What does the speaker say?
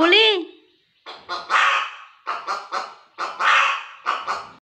狐狸。